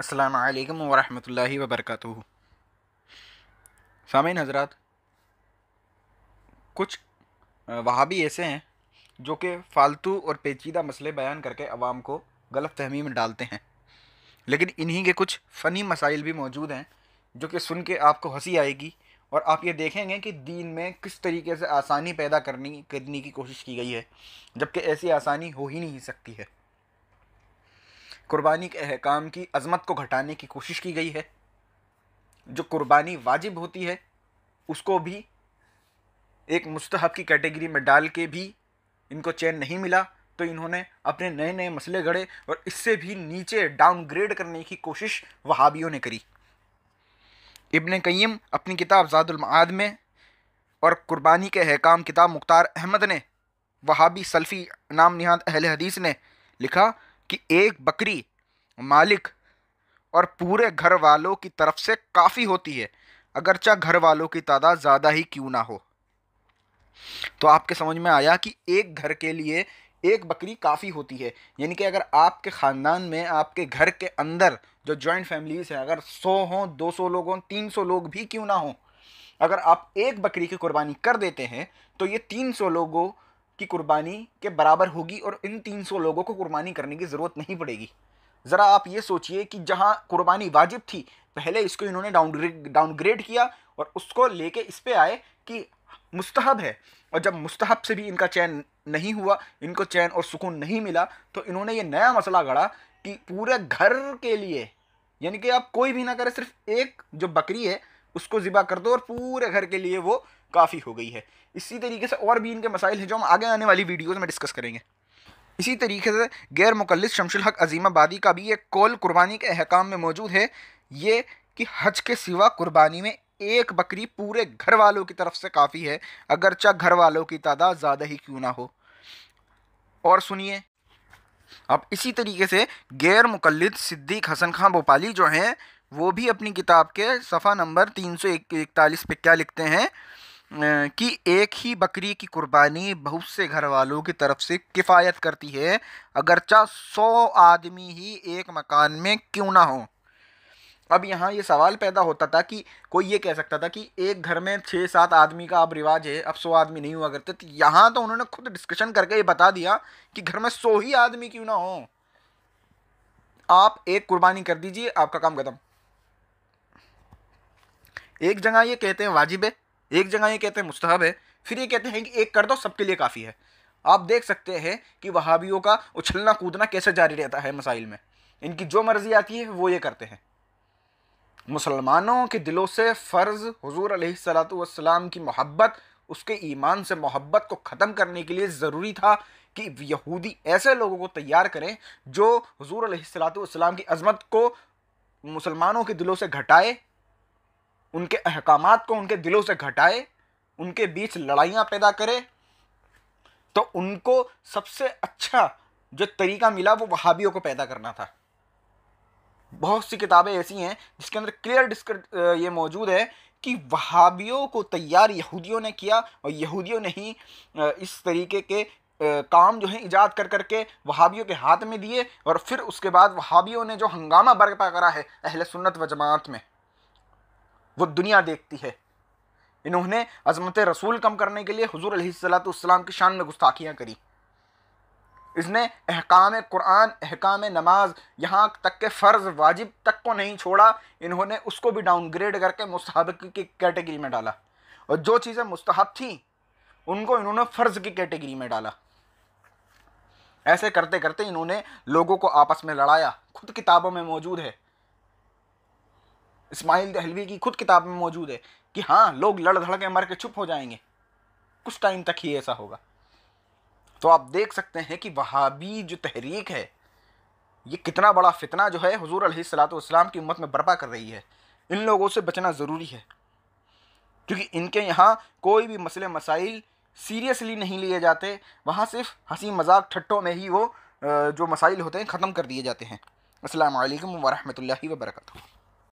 असलकम वरहमल वबरक सामिन हजरात कुछ वहाबी ऐसे हैं जो कि फ़ालतू और पेचीदा मसले बयान करके आवाम को गलत फहमी में डालते हैं लेकिन इन्हीं के कुछ फ़नी मसाइल भी मौजूद हैं जो कि सुन के आपको हंसी आएगी और आप ये देखेंगे कि दीन में किस तरीके से आसानी पैदा करनी करने की कोशिश की गई है जबकि ऐसी आसानी हो ही नहीं सकती है कुर्बानी के अहकाम की अज़मत को घटाने की कोशिश की गई है जो कुर्बानी वाजिब होती है उसको भी एक मुस्तहब की कैटेगरी में डाल के भी इनको चैन नहीं मिला तो इन्होंने अपने नए नए मसले गढ़े और इससे भी नीचे डाउनग्रेड करने की कोशिश वहाबियों ने करी इबन कईम अपनी किताब ज़ादुलमाद में और कुर्बानी के अहकाम किताब मुख्तार अहमद ने वहाबी सल्फ़ी नाम निहाद अहल हदीस ने लिखा कि एक बकरी मालिक और पूरे घर वालों की तरफ से काफ़ी होती है अगरचा घर वालों की तादाद ज़्यादा ही क्यों ना हो तो आपके समझ में आया कि एक घर के लिए एक बकरी काफ़ी होती है यानी कि अगर आपके ख़ानदान में आपके घर के अंदर जो जॉइंट फैमिलीज़ हैं अगर 100 हों 200 लोग हों 300 लोग भी क्यों ना हों अगर आप एक बकरी की कुर्बानी कर देते हैं तो ये 300 लोगों की कुर्बानी के बराबर होगी और इन 300 लोगों को कुर्बानी करने की ज़रूरत नहीं पड़ेगी ज़रा आप ये सोचिए कि जहाँ कुर्बानी वाजिब थी पहले इसको इन्होंने डाउनग्रेड डाउनग्रेड किया और उसको लेके इस पर आए कि मुस्तहब है और जब मुस्तहब से भी इनका चैन नहीं हुआ इनको चैन और सुकून नहीं मिला तो इन्होंने ये नया मसला गढ़ा कि पूरे घर के लिए यानी कि आप कोई भी ना करें सिर्फ एक जो बकरी है उसको ज़िबा कर दो और पूरे घर के लिए वो काफ़ी हो गई है इसी तरीके से और भी इनके मसाइल हैं जो हम आगे आने वाली वीडियोज़ में डिस्कस करेंगे इसी तरीके से गैर मुकलस शमशुल हक अजीमाबादी का भी एक कौल कुर्बानी के अहकाम में मौजूद है ये कि हज के सिवा कुर्बानी में एक बकरी पूरे घर वालों की तरफ से काफ़ी है अगरचा घर वालों की तादाद ज़्यादा ही क्यों ना हो और सुनिए अब इसी तरीके से गैर मुकलद सिद्दीक हसन खां भोपाली जो हैं वो भी अपनी किताब के सफ़ा नंबर तीन सौ इकतालीस पर क्या लिखते हैं कि एक ही बकरी की कुर्बानी बहुत से घर वालों की तरफ से किफ़ायत करती है अगरचा सौ आदमी ही एक मकान में क्यों ना हो अब यहाँ ये सवाल पैदा होता था कि कोई ये कह सकता था कि एक घर में छः सात आदमी का अब रिवाज है अब सौ आदमी नहीं हुआ करते तो यहाँ तो उन्होंने खुद डिस्कशन करके ये बता दिया कि घर में सौ ही आदमी क्यों ना हो आप एक कुर्बानी कर दीजिए आपका काम खत्म एक जगह ये कहते हैं वाजिब है एक जगह ये कहते हैं मुस्तहब है फिर ये कहते हैं कि एक कर दो सबके लिए काफ़ी है आप देख सकते हैं कि वहाबियों का उछलना कूदना कैसे जारी रहता है मसाइल में इनकी जो मर्ज़ी आती है वो ये करते हैं मुसलमानों के दिलों से फ़र्ज़ हजूर सलाम की मोहब्बत उसके ईमान से मोहब्बत को ख़त्म करने के लिए ज़रूरी था कि यहूदी ऐसे लोगों को तैयार करें जो हजूर सलाम की अजमत को मुसलमानों के दिलों से घटाए उनके अहकाम को उनके दिलों से घटाए उनके बीच लड़ाइयाँ पैदा करे तो उनको सबसे अच्छा जो तरीका मिला वो वहाबियों को पैदा करना था बहुत सी किताबें ऐसी हैं जिसके अंदर क्लियर डिस्कर ये मौजूद है कि वहाबियों को तैयार यहूदियों ने किया और यहूदियों ने ही इस तरीके के काम जो है इजाद कर करके वहाबियों के हाथ में दिए और फिर उसके बाद वहाबियों ने जो हंगामा बरपा करा है अहल सुन्नत व जमात में वो दुनिया देखती है इन्होंने अजमत रसूल कम करने के लिए हजूर सलाम की शान में गुस्ताखियाँ करी इसने अहकाम कुरान अहकाम नमाज यहाँ तक के फ़र्ज वाजिब तक को नहीं छोड़ा इन्होंने उसको भी डाउनग्रेड करके मुस्तहब की कैटेगरी में डाला और जो चीज़ें मुस्तहब थी उनको इन्होंने फ़र्ज की कैटेगरी में डाला ऐसे करते करते इन्होंने लोगों को आपस में लड़ाया खुद किताबों में मौजूद है इस्माइल दहलवी की खुद किताब में मौजूद है कि हाँ लोग लड़ धड़ के मर के चुप हो जाएंगे कुछ टाइम तक ही ऐसा होगा तो आप देख सकते हैं कि वहाबी जो तहरीक है ये कितना बड़ा फितना जो है हजूर अलैहिस्सलाम की उम्मत में बर्पा कर रही है इन लोगों से बचना ज़रूरी है क्योंकि इनके यहाँ कोई भी मसले मसाइल सीरियसली नहीं लिए जाते वहाँ सिर्फ हंसी मजाक ठट्टों में ही वो जो मसाइल होते हैं ख़त्म कर दिए जाते हैं असल वरहमल वर्क